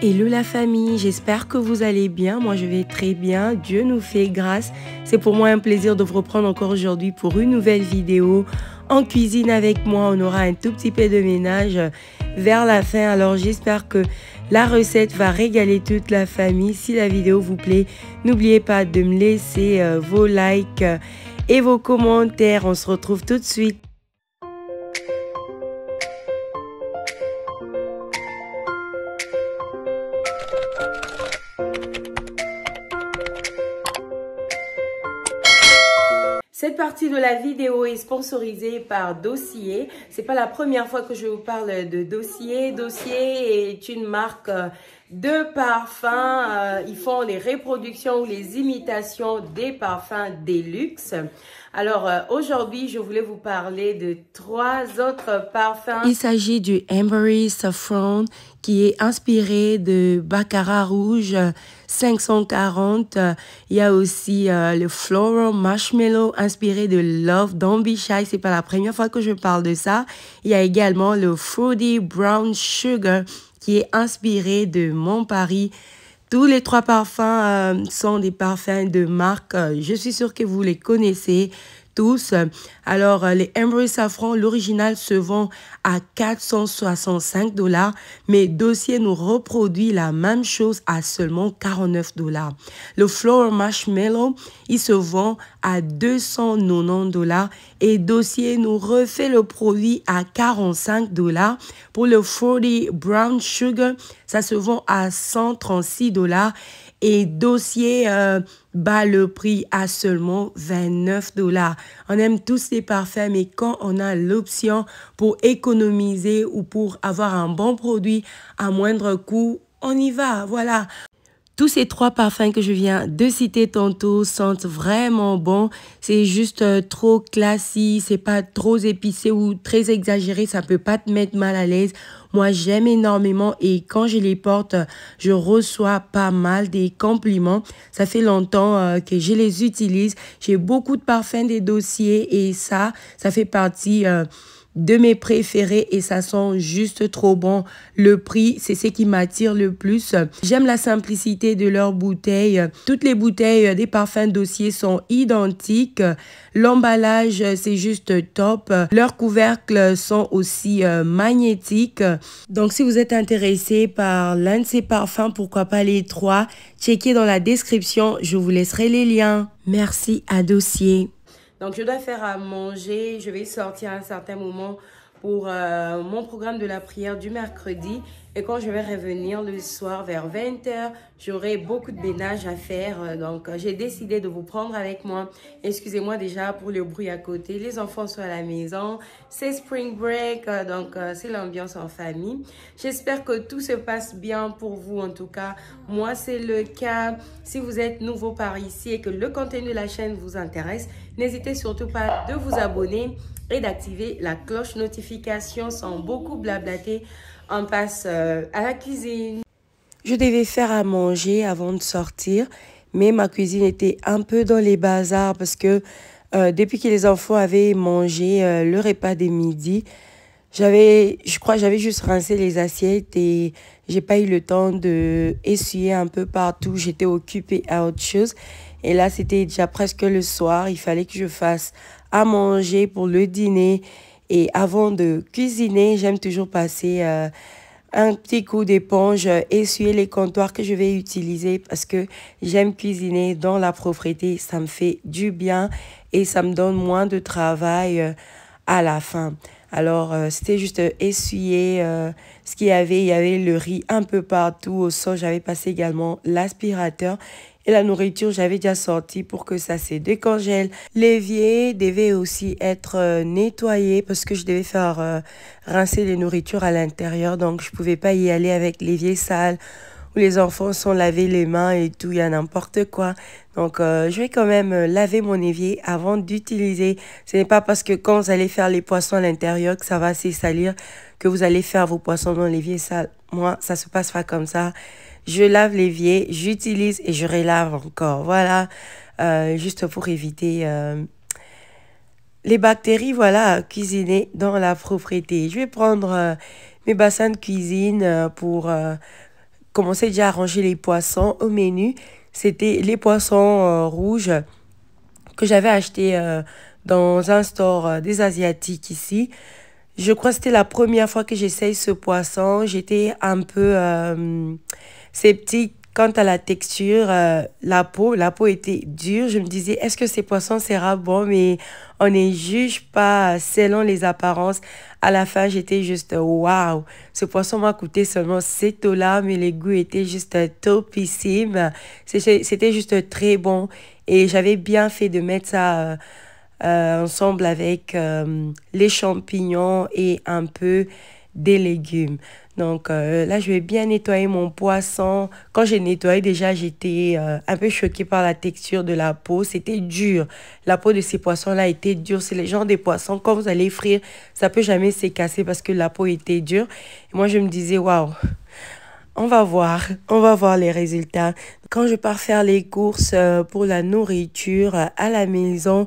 Hello la famille, j'espère que vous allez bien. Moi je vais très bien. Dieu nous fait grâce. C'est pour moi un plaisir de vous reprendre encore aujourd'hui pour une nouvelle vidéo. En cuisine avec moi, on aura un tout petit peu de ménage vers la fin. Alors j'espère que la recette va régaler toute la famille. Si la vidéo vous plaît, n'oubliez pas de me laisser euh, vos likes et vos commentaires. On se retrouve tout de suite. partie de la vidéo est sponsorisée par Dossier. C'est pas la première fois que je vous parle de Dossier. Dossier est une marque euh, de parfums. Euh, ils font les reproductions ou les imitations des parfums des luxe. Alors euh, aujourd'hui, je voulais vous parler de trois autres parfums. Il s'agit du Ambery Saffron qui est inspiré de Baccarat Rouge 540. Euh, Il y a aussi euh, le Floral Marshmallow inspiré de Love Don't Be C'est pas la première fois que je parle de ça. Il y a également le Fruity Brown Sugar qui est inspiré de Mon Paris. Tous les trois parfums euh, sont des parfums de marque. Je suis sûre que vous les connaissez. Alors, euh, les Embry Safran, l'original se vend à 465 dollars, mais Dossier nous reproduit la même chose à seulement 49 dollars. Le Flower Marshmallow, il se vend à 290 dollars et Dossier nous refait le produit à 45 dollars. Pour le 40 Brown Sugar, ça se vend à 136 dollars et dossier euh, bat le prix à seulement 29 dollars. On aime tous les parfums, mais quand on a l'option pour économiser ou pour avoir un bon produit à moindre coût, on y va, voilà. Tous ces trois parfums que je viens de citer tantôt sentent vraiment bon. C'est juste euh, trop classique, c'est pas trop épicé ou très exagéré, ça peut pas te mettre mal à l'aise. Moi, j'aime énormément et quand je les porte, je reçois pas mal des compliments. Ça fait longtemps euh, que je les utilise. J'ai beaucoup de parfums des dossiers et ça, ça fait partie euh, de mes préférés et ça sent juste trop bon. Le prix, c'est ce qui m'attire le plus. J'aime la simplicité de leurs bouteilles. Toutes les bouteilles des parfums dossiers sont identiques. L'emballage, c'est juste top. Leurs couvercles sont aussi euh, magnétiques. Donc, si vous êtes intéressé par l'un de ces parfums, pourquoi pas les trois, checkez dans la description. Je vous laisserai les liens. Merci à Dossier. Donc, je dois faire à manger. Je vais sortir à un certain moment pour euh, mon programme de la prière du mercredi. Et quand je vais revenir le soir vers 20h, J'aurai beaucoup de ménage à faire, euh, donc euh, j'ai décidé de vous prendre avec moi. Excusez-moi déjà pour le bruit à côté. Les enfants sont à la maison. C'est Spring Break, euh, donc c'est l'ambiance en famille. J'espère que tout se passe bien pour vous, en tout cas. Moi, c'est le cas. Si vous êtes nouveau par ici et que le contenu de la chaîne vous intéresse, n'hésitez surtout pas de vous abonner et d'activer la cloche notification sans beaucoup blablater. On passe à la cuisine. Je devais faire à manger avant de sortir, mais ma cuisine était un peu dans les bazars parce que euh, depuis que les enfants avaient mangé euh, le repas de midi, j'avais, je crois, j'avais juste rincé les assiettes et j'ai pas eu le temps de essuyer un peu partout. J'étais occupée à autre chose. Et là, c'était déjà presque le soir. Il fallait que je fasse à manger pour le dîner. Et avant de cuisiner, j'aime toujours passer euh, un petit coup d'éponge, essuyer les comptoirs que je vais utiliser parce que j'aime cuisiner dans la propreté. Ça me fait du bien et ça me donne moins de travail euh, à la fin. Alors, euh, c'était juste essuyer euh, ce qu'il y avait. Il y avait le riz un peu partout au sol. J'avais passé également l'aspirateur et la nourriture, j'avais déjà sorti pour que ça se décongèle. L'évier devait aussi être euh, nettoyé parce que je devais faire euh, rincer les nourritures à l'intérieur, donc je pouvais pas y aller avec l'évier sale où les enfants sont lavés les mains et tout, il y a n'importe quoi. Donc, euh, je vais quand même laver mon évier avant d'utiliser. Ce n'est pas parce que quand vous allez faire les poissons à l'intérieur que ça va s'essalir que vous allez faire vos poissons dans l'évier sale. Moi, ça se passera comme ça je lave l'évier, j'utilise et je relave encore. Voilà, euh, juste pour éviter euh, les bactéries, voilà, cuisiner dans la propriété. Je vais prendre euh, mes bassins de cuisine pour commencer déjà à ranger les poissons au menu. C'était les poissons rouges que j'avais achetés dans un store des Asiatiques ici. Je crois que c'était la première fois que j'essaye ce poisson. J'étais un peu sceptique quant à la texture, euh, la peau, la peau était dure. Je me disais, est-ce que ces poissons sera bon? Mais on ne juge pas selon les apparences. À la fin, j'étais juste, waouh, ce poisson m'a coûté seulement 7 dollars, mais les goûts étaient juste topissime. C'était juste très bon. Et j'avais bien fait de mettre ça euh, euh, ensemble avec les champignons et un peu des légumes. Donc euh, là, je vais bien nettoyer mon poisson. Quand j'ai nettoyé déjà, j'étais euh, un peu choquée par la texture de la peau. C'était dur. La peau de ces poissons-là était dure. C'est le genre des poissons, quand vous allez frire, ça peut jamais se casser parce que la peau était dure. moi, je me disais, waouh, on va voir, on va voir les résultats. Quand je pars faire les courses euh, pour la nourriture à la maison,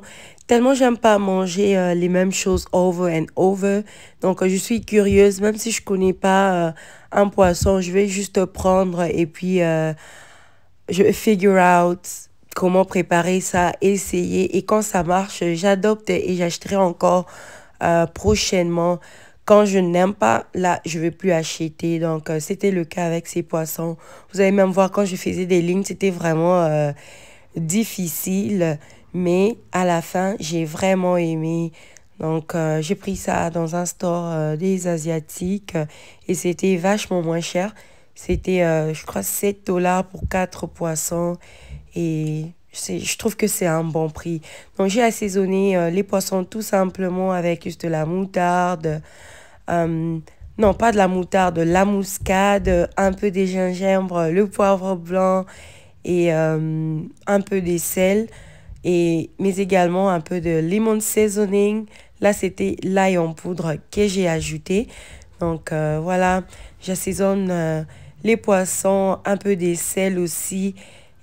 Tellement j'aime pas manger euh, les mêmes choses over and over. Donc euh, je suis curieuse, même si je connais pas euh, un poisson, je vais juste prendre et puis je figure out comment préparer ça, essayer. Et quand ça marche, j'adopte et j'achèterai encore prochainement. Quand je n'aime pas, là, je ne vais plus acheter. Donc, c'était le cas avec ces poissons. Vous allez même voir quand je faisais des lignes, c'était vraiment difficile. Mais à la fin, j'ai vraiment aimé. Donc, euh, j'ai pris ça dans un store euh, des Asiatiques euh, et c'était vachement moins cher. C'était, je crois, 7 dollars pour 4 poissons. Et je trouve que c'est un bon prix. Donc, j'ai assaisonné les poissons tout simplement avec juste de la moutarde. non, pas de la moutarde, la mouscade, un peu de gingembre, le poivre blanc et un peu des sel et, mais également un peu de lemon seasoning. Là, c'était l'ail en poudre que j'ai ajouté. Donc euh, voilà, j'assaisonne euh, les poissons, un peu de sel aussi.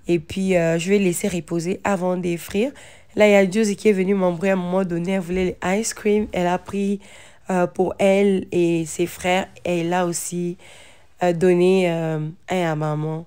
Et puis, euh, je vais laisser reposer avant de frire. Là, il y a Josie qui est venue m'embrouiller à un moment donné. Elle voulait l'ice cream. Elle a pris pour elle et ses frères. Et elle a aussi donné un à maman.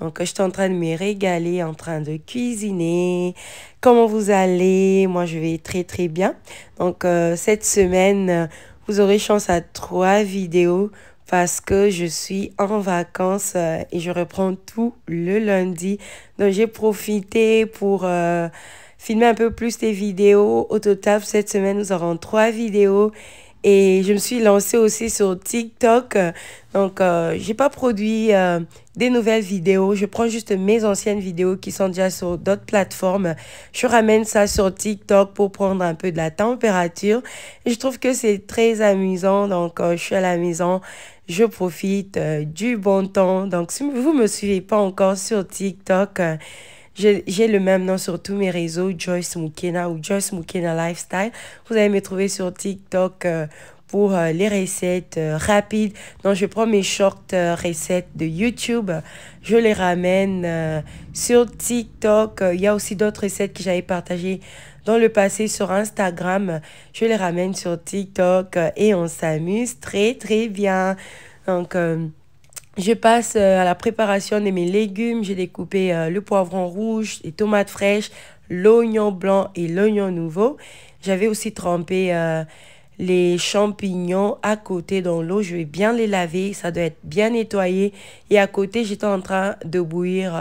Donc, je suis en train de me régaler, en train de cuisiner. Comment vous allez Moi, je vais très, très bien. Donc, euh, cette semaine, vous aurez chance à trois vidéos parce que je suis en vacances euh, et je reprends tout le lundi. Donc, j'ai profité pour... Euh, filmer un peu plus des vidéos. Au total, cette semaine, nous aurons trois vidéos et je me suis lancée aussi sur TikTok. Donc, euh, j'ai pas produit euh, des nouvelles vidéos. Je prends juste mes anciennes vidéos qui sont déjà sur d'autres plateformes. Je ramène ça sur TikTok pour prendre un peu de la température. je trouve que c'est très amusant. Donc, euh, je suis à la maison. Je profite euh, du bon temps. Donc, si vous me suivez pas encore sur TikTok, j'ai le même nom sur tous mes réseaux, Joyce Mukena ou Joyce Mukena Lifestyle. Vous allez me trouver sur TikTok euh, pour euh, les recettes euh, rapides. Donc, je prends mes short recettes de YouTube, je les ramène sur TikTok. Il y a aussi d'autres recettes que j'avais partagées dans le passé sur Instagram. Je les ramène sur TikTok et on s'amuse très, très bien. Donc, je passe euh, à la préparation de mes légumes. J'ai découpé euh, le poivron rouge, les tomates fraîches, l'oignon blanc et l'oignon nouveau. J'avais aussi trempé euh, les champignons à côté dans l'eau. Je vais bien les laver. Ça doit être bien nettoyé. Et à côté, j'étais en train de bouillir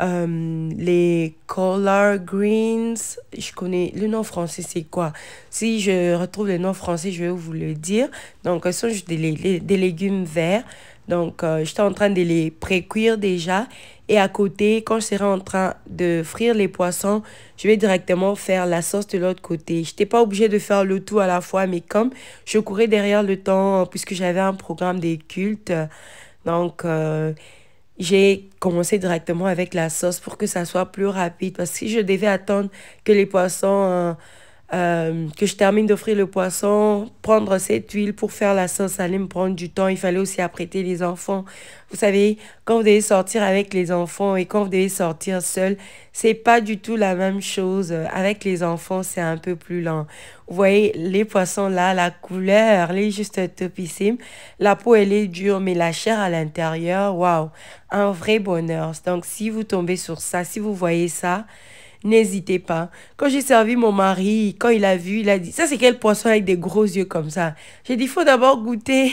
les collard greens. Je connais le nom français, c'est quoi Si je retrouve le nom français, je vais vous le dire. Donc, ce sont juste des légumes verts. Donc, euh, j'étais en train de les pré-cuire déjà. Et à côté, quand je serai en train de frire les poissons, je vais directement faire la sauce de l'autre côté. Je n'étais pas obligée de faire le tout à la fois, mais comme je courais derrière le temps, puisque j'avais un programme des cultes, donc euh, j'ai commencé directement avec la sauce pour que ça soit plus rapide. Parce que si je devais attendre que les poissons... Euh, euh, que je termine d'offrir le poisson, prendre cette huile pour faire la sauce allait me prendre du temps. Il fallait aussi apprêter les enfants. Vous savez, quand vous devez sortir avec les enfants et quand vous devez sortir seul, c'est pas du tout la même chose. Avec les enfants, c'est un peu plus lent. Vous voyez, les poissons là, la couleur, elle est juste topissime. La peau, elle est dure, mais la chair à l'intérieur, waouh, un vrai bonheur. Donc, si vous tombez sur ça, si vous voyez ça, N'hésitez pas. Quand j'ai servi mon mari, quand il a vu, il a dit, ça c'est quel poisson avec des gros yeux comme ça J'ai dit, il faut d'abord goûter.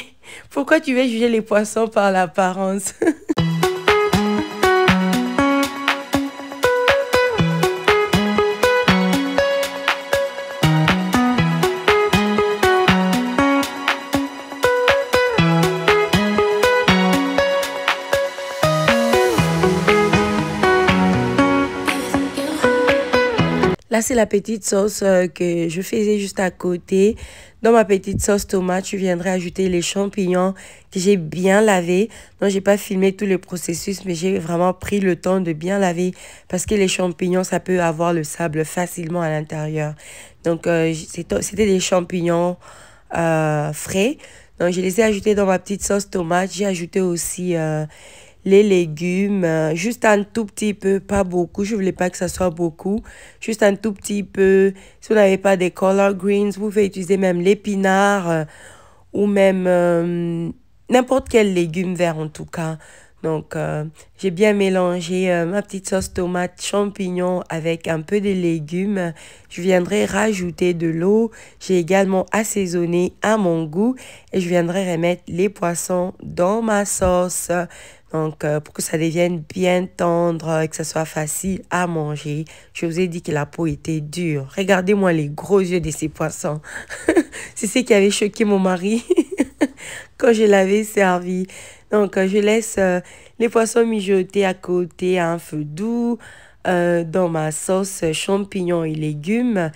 Pourquoi tu veux juger les poissons par l'apparence c'est la petite sauce euh, que je faisais juste à côté. Dans ma petite sauce tomate, je viendrai ajouter les champignons que j'ai bien lavés. donc j'ai pas filmé tout le processus, mais j'ai vraiment pris le temps de bien laver parce que les champignons, ça peut avoir le sable facilement à l'intérieur. Donc, euh, c'était des champignons euh, frais. Donc, je les ai ajoutés dans ma petite sauce tomate. J'ai ajouté aussi les légumes, euh, juste un tout petit peu, pas beaucoup, je voulais pas que ça soit beaucoup, juste un tout petit peu. Si vous n'avez pas des color greens, vous pouvez utiliser même l'épinard euh, ou même euh, n'importe quel légume vert en tout cas. Donc, j'ai bien mélangé ma petite sauce tomate champignon avec un peu de légumes. Je viendrai rajouter de l'eau. J'ai également assaisonné à mon goût et je viendrai remettre les poissons dans ma sauce. Donc, euh, pour que ça devienne bien tendre et que ça soit facile à manger, je vous ai dit que la peau était dure. Regardez-moi les gros yeux de ces poissons. C'est ce qui avait choqué mon mari quand je l'avais servi. Donc, euh, je laisse euh, les poissons mijoter à côté à un feu doux dans ma sauce champignons et légumes.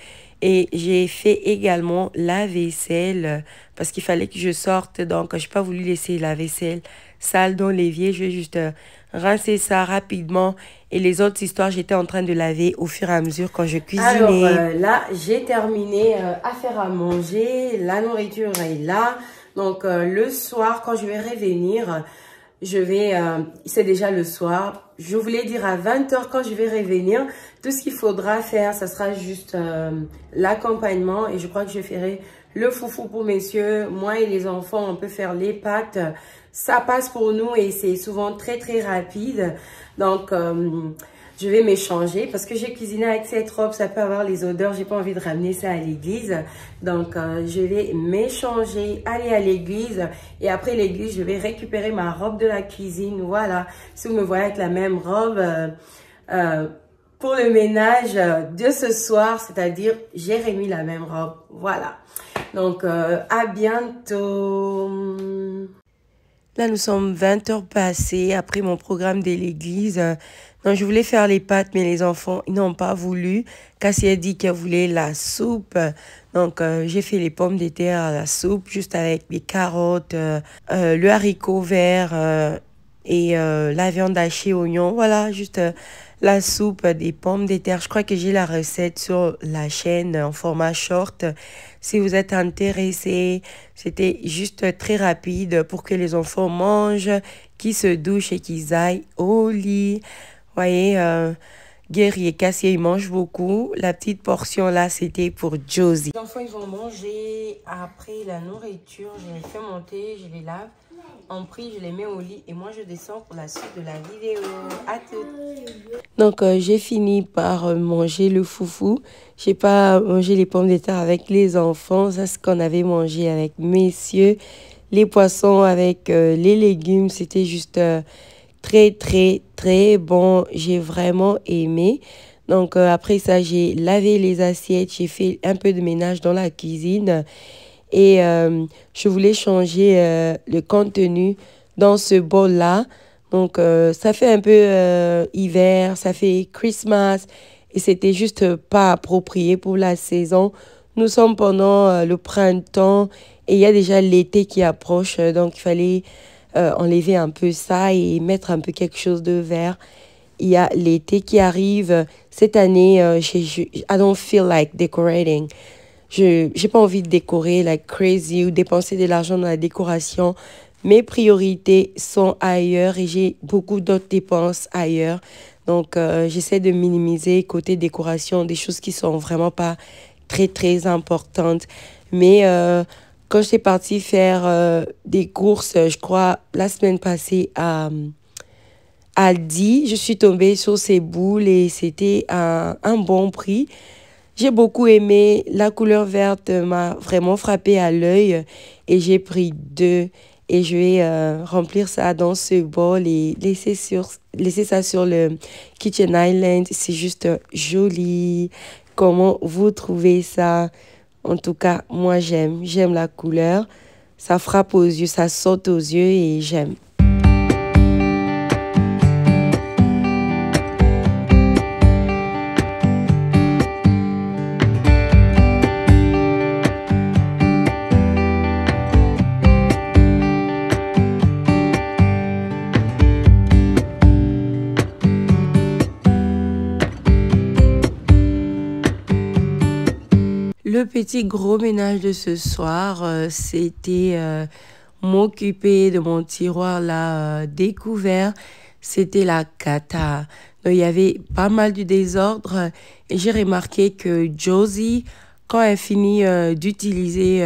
Et j'ai fait également la vaisselle parce qu'il fallait que je sorte. Donc, je n'ai pas voulu laisser la vaisselle sale dans l'évier. Je vais juste euh, rincer ça rapidement. Et les autres histoires, j'étais en train de laver au fur et à mesure quand je cuisinais. Alors euh, là, j'ai terminé à euh, faire à manger. La nourriture est là. Donc le soir, quand je vais revenir, je vais... C'est déjà le soir. Je voulais dire à 20h quand je vais revenir. Tout ce qu'il faudra faire, ça sera juste l'accompagnement. Et je crois que je ferai le foufou pour messieurs. Moi et les enfants, on peut faire les pâtes ça passe pour nous et c'est souvent très, très rapide. Donc, euh, je vais m'échanger parce que j'ai cuisiné avec cette robe, ça peut avoir les odeurs, j'ai pas envie de ramener ça à l'église. Donc, euh, je vais m'échanger, aller à l'église et après l'église, je vais récupérer ma robe de la cuisine. Voilà, si vous me voyez avec la même robe... Euh, pour le ménage de ce soir, c'est-à-dire j'ai remis la même robe. Voilà. Donc, à bientôt. Là, nous sommes 20 heures passées après mon programme de l'église. Donc, je voulais faire les pâtes, mais les enfants n'ont pas voulu. Cassie a dit qu'elle voulait la soupe. Donc, euh, j'ai fait les pommes de terre à la soupe, juste avec les carottes, euh, euh, le haricot vert et la viande hachée, oignon. Voilà, juste la soupe des pommes de terre. Je crois que j'ai la recette sur la chaîne en format short. Si vous êtes intéressés, c'était juste très rapide pour que les enfants mangent, qu'ils se douchent et qu'ils aillent au lit. Vous Voyez, euh, Guerrier Cassier, ils mangent beaucoup. La petite portion là, c'était pour Josie. Les enfants, ils vont manger Après la nourriture, je les fais monter, je les lave. En prie, je les mets au lit et moi je descends pour la suite de la vidéo. À tout. Donc euh, j'ai fini par euh, manger le foufou. J'ai pas mangé les pommes de terre avec les enfants, ça ce qu'on avait mangé avec messieurs. Les poissons avec euh, les légumes, c'était juste très très très bon. J'ai vraiment aimé. Donc après ça, j'ai lavé les assiettes, j'ai fait un peu de ménage dans la cuisine. Et euh, je voulais changer euh, le contenu dans ce bol-là. Donc, euh, ça fait un peu hiver, ça fait Christmas. Et c'était juste pas approprié pour la saison. Nous sommes pendant le printemps et il y a déjà l'été qui approche. Donc, il fallait enlever un peu ça et mettre un peu quelque chose de vert il y a l'été qui arrive. Cette année, je I don't feel like decorating. Je n'ai pas envie de décorer like crazy ou dépenser de l'argent dans la décoration. Mes priorités sont ailleurs et j'ai beaucoup d'autres dépenses ailleurs. Donc, euh, j'essaie de minimiser côté décoration, des choses qui sont vraiment pas très, très importantes. Mais quand euh, quand j'étais partie faire euh, des courses, je crois, la semaine passée à Aldi, je suis tombée sur ces boules et c'était un un bon prix. J'ai beaucoup aimé. La couleur verte m'a vraiment frappé à l'œil et j'ai pris deux. Et je vais euh, remplir ça dans ce bol et laisser, sur, laisser ça sur le Kitchen Island. C'est juste joli. Comment vous trouvez ça En tout cas, moi j'aime. J'aime la couleur. Ça frappe aux yeux, ça saute aux yeux et j'aime. petit gros ménage de ce soir, euh, c'était euh, m'occuper de mon tiroir là euh, découvert. C'était la cata. il y avait pas mal du désordre. Et j'ai remarqué que Josie, quand elle finit d'utiliser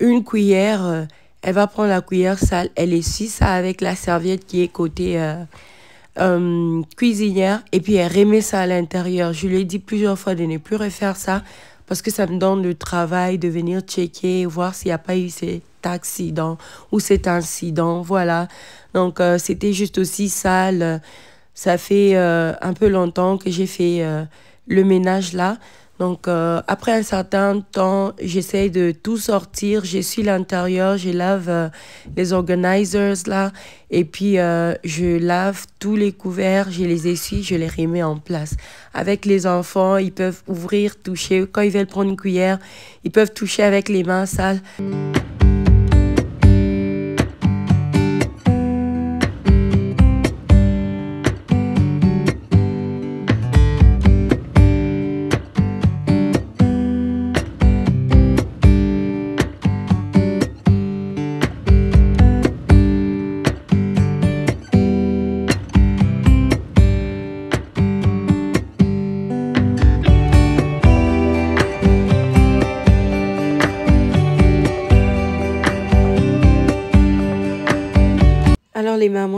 une cuillère, elle va prendre la cuillère sale, elle essuie ça avec la serviette qui est côté cuisinière et puis elle remet ça à l'intérieur. Je lui ai dit plusieurs fois de ne plus refaire ça parce que ça me donne le travail de venir checker, voir s'il n'y a pas eu cet accident ou cet incident. Voilà. Donc, euh, c'était juste aussi sale. Ça fait euh, un peu longtemps que j'ai fait euh, le ménage là. Donc, euh, après un certain temps, j'essaie de tout sortir. Je suis l'intérieur, je lave euh, les organizers là, et puis euh, je lave tous les couverts, je les essuie, je les remets en place. Avec les enfants, ils peuvent ouvrir, toucher. Quand ils veulent prendre une cuillère, ils peuvent toucher avec les mains sales.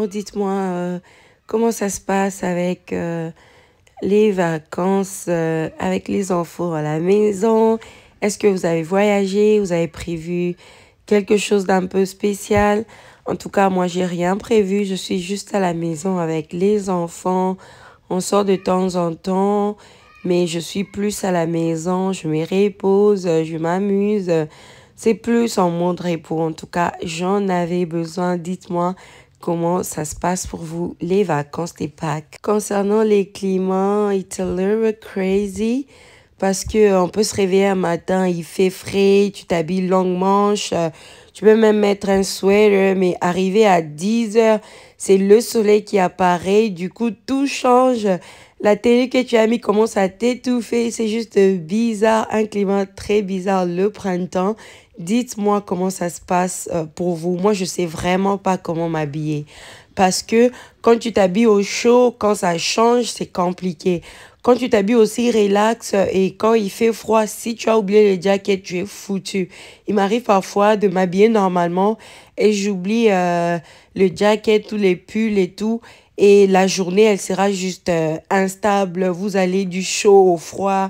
dites-moi euh, comment ça se passe avec euh, les vacances, euh, avec les enfants à la maison. Est-ce que vous avez voyagé Vous avez prévu quelque chose d'un peu spécial En tout cas, moi, j'ai rien prévu. Je suis juste à la maison avec les enfants. On sort de temps en temps, mais je suis plus à la maison. Je me repose, je m'amuse. C'est plus en mode repos. En tout cas, j'en avais besoin. Dites-moi comment ça se passe pour vous les vacances des Pâques. Concernant les climats, it's a little crazy parce que euh, on peut se réveiller un matin, il fait frais, tu t'habilles longue manche, euh, tu peux même mettre un sweater, mais arriver à 10 heures, c'est le soleil qui apparaît, du coup tout change. La télé que tu as mis commence à t'étouffer, c'est juste euh, bizarre, un climat très bizarre le printemps dites-moi comment ça se passe euh, pour vous. Moi, je sais vraiment pas comment m'habiller. Parce que quand tu t'habilles au chaud, quand ça change, c'est compliqué. Quand tu t'habilles aussi relaxe. Euh, et quand il fait froid, si tu as oublié le jacket, tu es foutu. Il m'arrive parfois de m'habiller normalement et j'oublie euh, le jacket, tous les pulls et tout. Et la journée, elle sera juste instable. Vous allez du chaud au froid,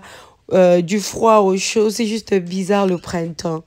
du froid au chaud. C'est juste bizarre le printemps.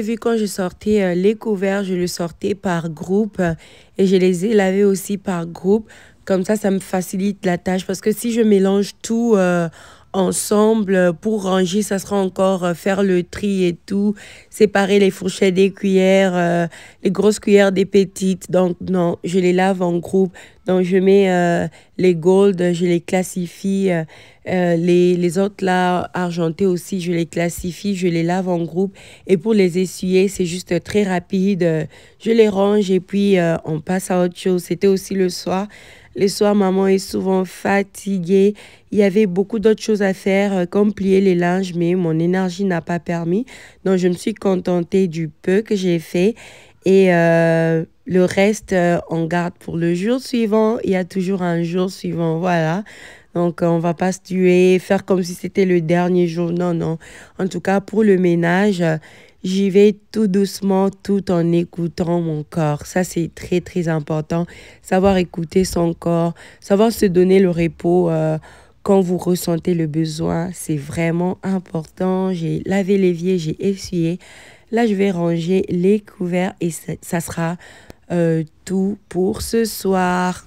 vu quand je sortais euh, les couverts, je le sortais par groupe euh, et je les ai lavés aussi par groupe. Comme ça, ça me facilite la tâche parce que si je mélange tout euh, ensemble euh, pour ranger. Ça sera encore euh, faire le tri et tout, séparer les fourchettes des cuillères, euh, les grosses cuillères des petites. Donc, non, je les lave en groupe. Donc, je mets les gold, je les classifie. les, les autres là, argentés aussi, je les classifie, je les lave en groupe. Et pour les essuyer, c'est juste très rapide. Je les range et puis on passe à autre chose. C'était aussi le soir. Les soirs, maman est souvent fatiguée. Il y avait beaucoup d'autres choses à faire, euh, comme plier les linges, mais mon énergie n'a pas permis. Donc, je me suis contentée du peu que j'ai fait. Et euh, le reste, euh, on garde pour le jour suivant. Il y a toujours un jour suivant, voilà. Donc, on va pas se tuer, faire comme si c'était le dernier jour. Non, non. En tout cas, pour le ménage, J'y vais tout doucement tout en écoutant mon corps. Ça, c'est très, très important. Savoir écouter son corps, savoir se donner le repos. Euh, quand vous ressentez le besoin, c'est vraiment important. J'ai lavé l'évier, j'ai essuyé. Là, je vais ranger les couverts et ça, sera euh, tout pour ce soir.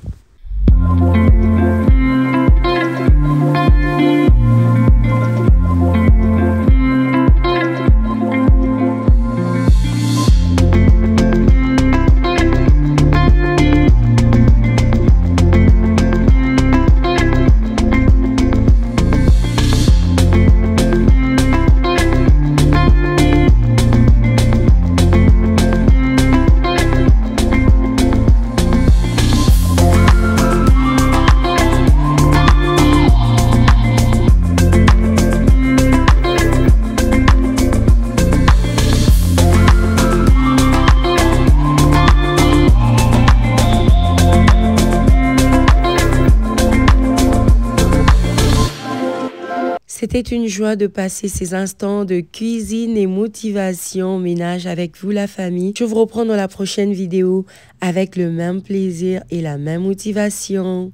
C'est une joie de passer ces instants de cuisine et motivation ménage avec vous la famille. Je vous reprends dans la prochaine vidéo avec le même plaisir et la même motivation.